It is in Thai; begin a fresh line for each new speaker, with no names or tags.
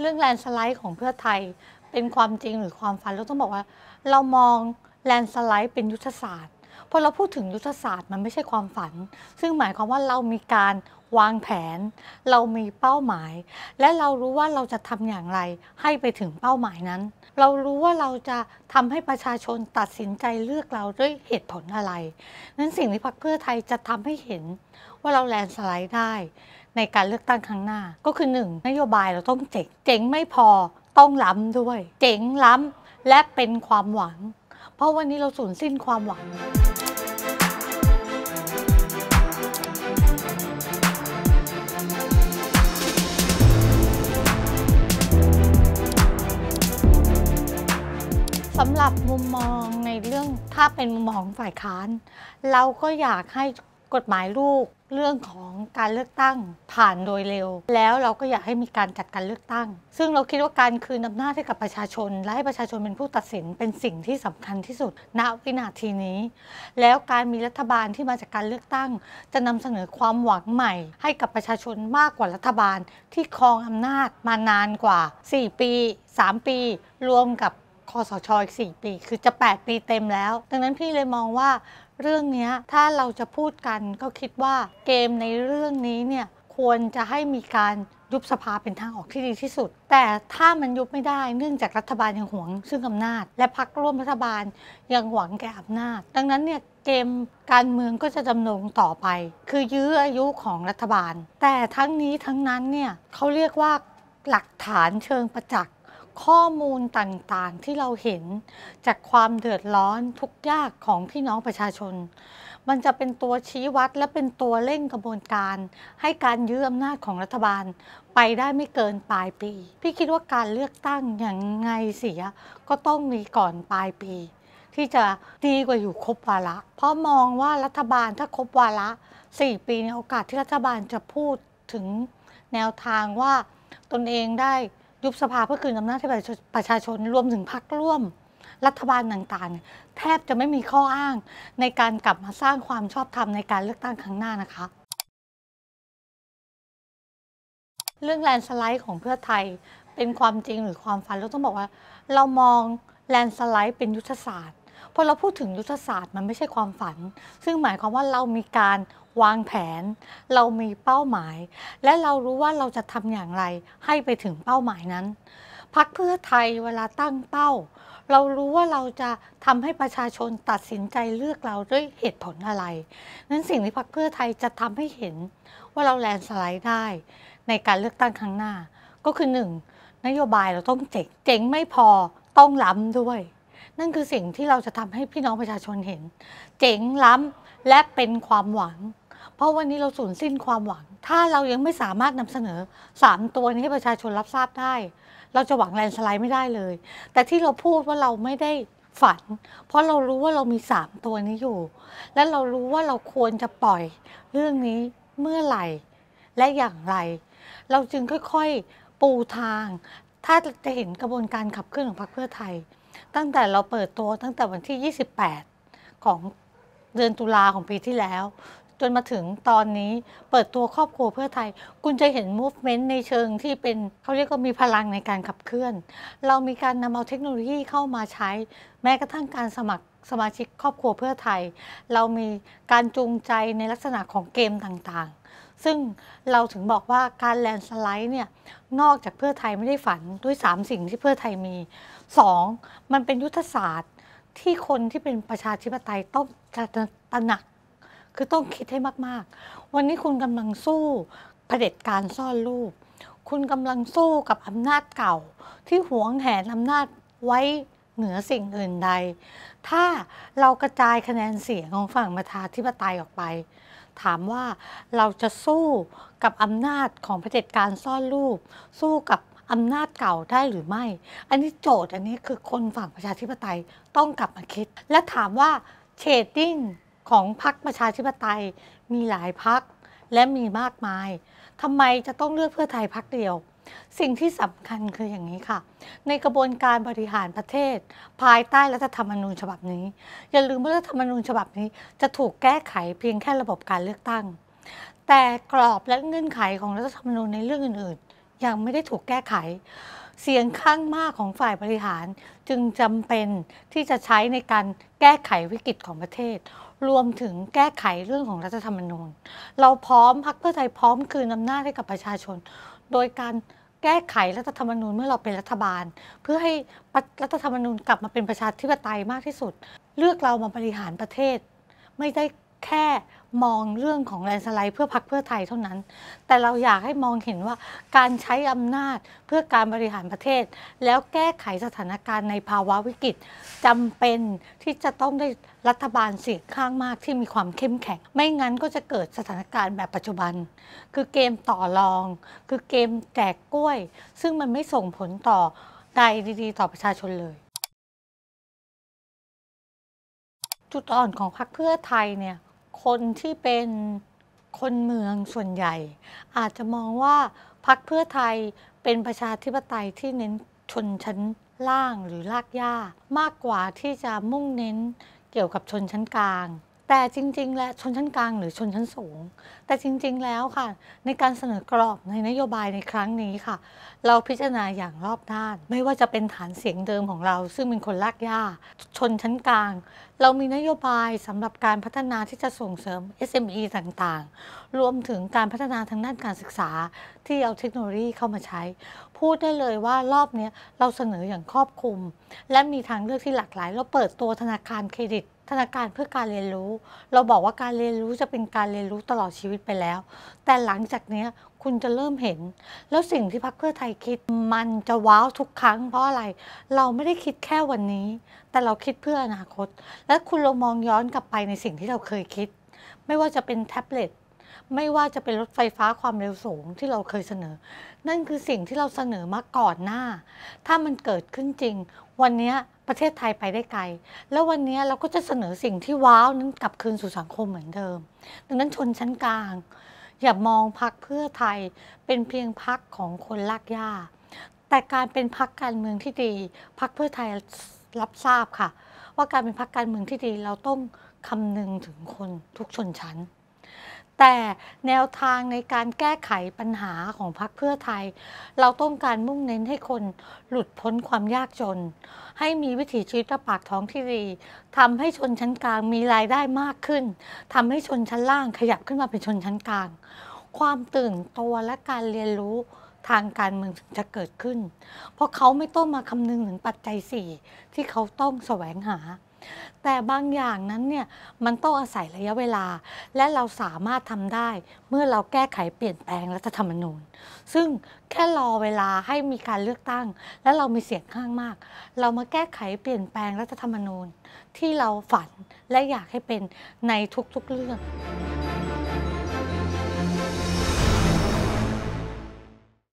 เรื่องแลนสไลด์ของเพื่อไทยเป็นความจริงหรือความฝันเราต้องบอกว่า เรามองแลนสไลด์เป็นยุทธศาสตร์พอเราพูดถึงยุทธศาสตร์มันไม่ใช่ความฝัน ซึ่งหมายความว่าเรามีการวางแผน เรามีเป้าหมาย และเรารู้ว่าเราจะทำอย่างไรให้ไปถึงเป้าหมายนั้น เรารู้ว่าเราจะทำให้ประชาชนตัดสินใจเลือกเราด้วยเหตุผลอะไรนั้นสิ่งที่พรรคเพื่อไทยจะทำให้เห็นว่าเราแลนสไลด์ได้ในการเลือกตั้งครั้งหน้าก็คือ1นโยบายเราต้องเจ๋งเจ๋งไม่พอต้องล้ำด้วย เจ๋งล้ำและเป็นความหวัง เพราะวันนี้เราสูญสิ้นความหวัง สำหรับมุมมองในเรื่องถ้าเป็นมุมมองฝ่ายค้าน เราก็อยากให้กฎหมายลูกเรื่องของการเลือกตั้งผ่านโดยเร็ว แล้วเราก็อยากให้มีการจัดการเลือกตั้ง ซึ่งเราคิดว่าการคืนอำนาจให้กับประชาชน และให้ประชาชนเป็นผู้ตัดสินเป็นสิ่งที่สำคัญที่สุดณวินาทีนี้ แล้วการมีรัฐบาลที่มาจากการเลือกตั้ง จะนำเสนอความหวังใหม่ ให้กับประชาชนมากกว่ารัฐบาล ที่ครองอำนาจมานานกว่า 4 ปี 3 ปี รวมกับคอสชอีก4ปีคือจะ 8 ปีเต็มแล้ว ดังนั้นพี่เลยมองว่าเรื่องนี้ถ้าเราจะพูดกันก็คิดว่าเกมในเรื่องนี้เนี่ยควรจะให้มีการยุบสภาเป็นทางออกที่ดีที่สุด แต่ถ้ามันยุบไม่ได้เนื่องจากรัฐบาลยังหวง ซึ่งอำนาจ และพรรคร่วมรัฐบาลยังหวังแก่อำนาจ ดังนั้นเนี่ยเกมการเมืองก็จะดำรงต่อไป คือยื้ออายุของรัฐบาล แต่ทั้งนี้ทั้งนั้นเนี่ยเขาเรียกว่าหลักฐานเชิงประจักษ์ข้อมูลต่างๆที่เราเห็นจากความเดือดร้อนทุกยากของพี่น้องประชาชน มันจะเป็นตัวชี้วัดและเป็นตัวเร่งกระบวนการ ให้การยื้ออำนาจของรัฐบาล ไปได้ไม่เกินปลายปี พี่คิดว่าการเลือกตั้งอย่างไงเสียก็ต้องมีก่อนปลายปี ที่จะดีกว่าอยู่ครบวาระ เพราะมองว่ารัฐบาลถ้าครบวาระ4 ปีในโอกาสที่รัฐบาลจะพูดถึงแนวทางว่าตนเองได้ยุบสภาเพื่อคืนอำนาจให้ประชาชนรวมถึงพรรคร่วมรัฐบาลต่างๆแทบจะไม่มีข้ออ้างในการกลับมาสร้างความชอบธรรมในการเลือกตั้งครั้งหน้านะคะ เรื่องแลนสไลด์ของเพื่อไทยเป็นความจริงหรือความฝัน เราต้องบอกว่าเรามองแลนสไลด์เป็นยุทธศาสตร์พอเราพูดถึงยุทธศาสตร์มันไม่ใช่ความฝัน ซึ่งหมายความว่าเรามีการวางแผนเรามีเป้าหมาย และเรารู้ว่าเราจะทำอย่างไรให้ไปถึงเป้าหมายนั้นพักเพื่อไทยเวลาตั้งเป้า เรารู้ว่าเราจะทำให้ประชาชนตัดสินใจเลือกเราด้วยเหตุผลอะไรนั้นสิ่งที่พักเพื่อไทยจะทำให้เห็นว่าเราแลนสไลด์ได้ ในการเลือกตั้งครั้งหน้า ก็คือหนึ่งนโยบายเราต้องเจ๋งเจ๋งไม่พอต้องล้ำด้วย นั่นคือสิ่งที่เราจะทำให้พี่น้องประชาชนเห็น เจ๋งล้ำและเป็นความหวังเพราะวันนี้เราสูญสิ้นความหวัง ถ้าเรายังไม่สามารถนำเสนอ 3 ตัวนี้ให้ประชาชนรับทราบได้ เราจะหวังแลนสไลด์ไม่ได้เลย แต่ที่เราพูดว่าเราไม่ได้ฝัน เพราะเรารู้ว่าเรามี 3 ตัวนี้อยู่ และเรารู้ว่าเราควรจะปล่อยเรื่องนี้เมื่อไหร่และอย่างไร เราจึงค่อยๆปูทาง ถ้าจะเห็นกระบวนการขับเคลื่อนของพรรคเพื่อไทย ตั้งแต่เราเปิดตัวตั้งแต่วันที่ 28 ของเดือนตุลาของปีที่แล้วจนมาถึงตอนนี้เปิดตัวครอบครัวเพื่อไทยคุณจะเห็นมูฟเมนต์ในเชิงที่เป็นเขาเรียกว่ามีพลังในการขับเคลื่อน เรามีการนำเอาเทคโนโลยีเข้ามาใช้ แม้กระทั่งการสมัครสมาชิกครอบครัวเพื่อไทย เรามีการจูงใจในลักษณะของเกมต่างๆ ซึ่งเราถึงบอกว่าการแลนสไลด์เนี่ยนอกจากเพื่อไทยไม่ได้ฝันด้วย 3 สิ่งที่เพื่อไทยมี 2. มันเป็นยุทธศาสตร์ที่คนที่เป็นประชาธิปไตยต้องตระหนักคือต้องคิดให้มากๆ วันนี้คุณกำลังสู้เผด็จการ ซ่อนรูป คุณกำลังสู้กับอำนาจเก่า ที่หวงแหนอำนาจไว้เหนือสิ่งอื่นใด ถ้าเรากระจายคะแนนเสียงของฝั่งประชาธิปไตยออกไป ถามว่าเราจะสู้กับอำนาจของเผด็จการ ซ่อนรูป สู้กับอำนาจเก่าได้หรือไม่ อันนี้โจทย์อันนี้คือคนฝั่งประชาธิปไตยต้องกลับมาคิดและถามว่าเชดดิ้งของพรรคประชาธิปไตยมีหลายพรรคและมีมากมาย ทำไมจะต้องเลือกเพื่อไทยพรรคเดียว สิ่งที่สำคัญคืออย่างนี้ค่ะ ในกระบวนการบริหารประเทศ ภายใต้รัฐธรรมนูญฉบับนี้ อย่าลืมว่ารัฐธรรมนูญฉบับนี้จะถูกแก้ไขเพียงแค่ระบบการเลือกตั้ง แต่กรอบและเงื่อนไขของรัฐธรรมนูญในเรื่องอื่นๆ ยังไม่ได้ถูกแก้ไข เสียงข้างมากของฝ่ายบริหารจึงจำเป็นที่จะใช้ในการแก้ไขวิกฤตของประเทศรวมถึงแก้ไขเรื่องของรัฐธรรมนูญ เราพร้อมพักเพื่อไทยพร้อมคืนอำนาจให้กับประชาชน โดยการแก้ไขรัฐธรรมนูญเมื่อเราเป็นรัฐบาล เพื่อให้รัฐธรรมนูญกลับมาเป็นประชาธิปไตยมากที่สุด เลือกเรามาบริหารประเทศ ไม่ได้แค่มองเรื่องของแลนสไลด์เพื่อพักเพื่อไทยเท่านั้น แต่เราอยากให้มองเห็นว่าการใช้อำนาจเพื่อการบริหารประเทศ แล้วแก้ไขสถานการณ์ในภาวะวิกฤตจำเป็นที่จะต้องได้รัฐบาลเสียงข้างมากที่มีความเข้มแข็ง ไม่งั้นก็จะเกิดสถานการณ์แบบปัจจุบัน คือเกมต่อรอง คือเกมแจกกล้วย ซึ่งมันไม่ส่งผลต่อใดดีๆ ต่อประชาชนเลย จุดอ่อนของพรรคเพื่อไทยเนี่ยคนที่เป็นคนเมืองส่วนใหญ่ อาจจะมองว่าพรรคเพื่อไทยเป็นประชาธิปไตยที่เน้นชนชั้นล่างหรือลากย่ามากกว่าที่จะมุ่งเน้นเกี่ยวกับชนชั้นกลางแต่จริงๆ แล้วชนชั้นกลางหรือชนชั้นสูง แต่จริงๆแล้วค่ะ ในการเสนอกรอบในนโยบายในครั้งนี้ค่ะ เราพิจารณาอย่างรอบด้าน ไม่ว่าจะเป็นฐานเสียงเดิมของเราซึ่งเป็นคนลากย่าชนชั้นกลาง เรามีนโยบายสำหรับการพัฒนาที่จะส่งเสริม SME ต่างๆ รวมถึงการพัฒนาทางด้านการศึกษาที่เอาเทคโนโลยีเข้ามาใช้ พูดได้เลยว่ารอบนี้เราเสนออย่างครอบคลุม และมีทางเลือกที่หลากหลาย เราเปิดตัวธนาคารเครดิตฒนาการเพื่อการเรียนรู้ เราบอกว่าการเรียนรู้จะเป็นการเรียนรู้ตลอดชีวิตไปแล้ว แต่หลังจากนี้คุณจะเริ่มเห็น แล้วสิ่งที่พักเพื่อไทยคิดมันจะว้าวทุกครั้งเพราะอะไร เราไม่ได้คิดแค่วันนี้ แต่เราคิดเพื่ออนาคต และคุณลองมองย้อนกลับไปในสิ่งที่เราเคยคิด ไม่ว่าจะเป็นแท็บเล็ตไม่ว่าจะเป็นรถไฟฟ้าความเร็วสูงที่เราเคยเสนอ นั่นคือสิ่งที่เราเสนอมาก่อนหน้า ถ้ามันเกิดขึ้นจริง วันนี้ประเทศไทยไปได้ไกล แล้ววันนี้เราก็จะเสนอสิ่งที่ว้าวนั้นกลับคืนสู่สังคมเหมือนเดิม ดังนั้นชนชั้นกลาง อย่ามองพักเพื่อไทยเป็นเพียงพักของคนลากหญ้าแต่การเป็นพักการเมืองที่ดี พักเพื่อไทยรับทราบค่ะ ว่าการเป็นพักการเมืองที่ดีเราต้องคำนึงถึงคนทุกชนชั้นแต่แนวทางในการแก้ไขปัญหาของพรรคเพื่อไทย เราต้องการมุ่งเน้นให้คนหลุดพ้นความยากจน ให้มีวิถีชีวิตปากท้องที่ดีทำให้ชนชั้นกลางมีรายได้มากขึ้นทำให้ชนชั้นล่างขยับขึ้นมาเป็นชนชั้นกลาง ความตื่นตัวและการเรียนรู้ทางการเมืองถึงจะเกิดขึ้น เพราะเขาไม่ต้องมาคำนึงถึงปัจจัยสี่ที่เขาต้องแสวงหาแต่บางอย่างนั้นเนี่ยมันต้องอาศัยระยะเวลา และเราสามารถทำได้เมื่อเราแก้ไขเปลี่ยนแปลงรัฐธรรมนูญ ซึ่งแค่รอเวลาให้มีการเลือกตั้ง และเรามีเสียงข้างมาก เรามาแก้ไขเปลี่ยนแปลงรัฐธรรมนูญ ที่เราฝันและอยากให้เป็นในทุกๆ เรื่อง